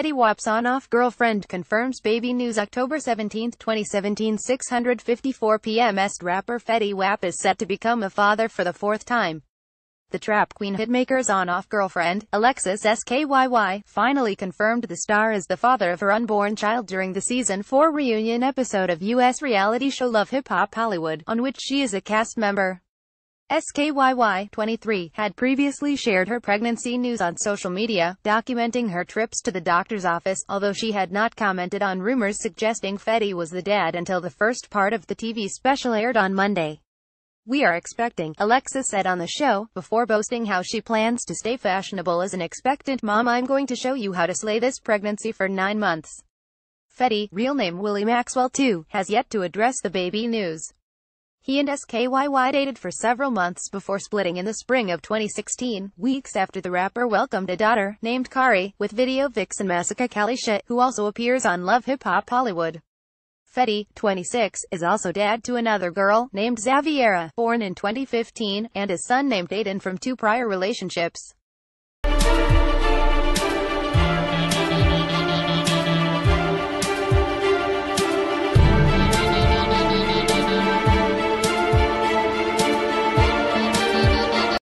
Fetty Wap's on off girlfriend confirms baby news October 17, 2017 6.54 p.m. Est rapper Fetty Wap is set to become a father for the fourth time. The Trap Queen hitmaker's on-off girlfriend, Alexis SKYY, finally confirmed the star is the father of her unborn child during the season 4 reunion episode of U.S. reality show Love Hip Hop Hollywood, on which she is a cast member. SKYY, 23, had previously shared her pregnancy news on social media, documenting her trips to the doctor's office, although she had not commented on rumors suggesting Fetty was the dad until the first part of the TV special aired on Monday. We are expecting, Alexa said on the show, before boasting how she plans to stay fashionable as an expectant mom I'm going to show you how to slay this pregnancy for nine months. Fetty, real name Willie Maxwell II, has yet to address the baby news. He and SKYY dated for several months before splitting in the spring of 2016, weeks after the rapper welcomed a daughter, named Kari, with video vixen Masika Kalisha, who also appears on Love Hip Hop Hollywood. Fetty, 26, is also dad to another girl, named Xaviera, born in 2015, and his son named Aiden from two prior relationships.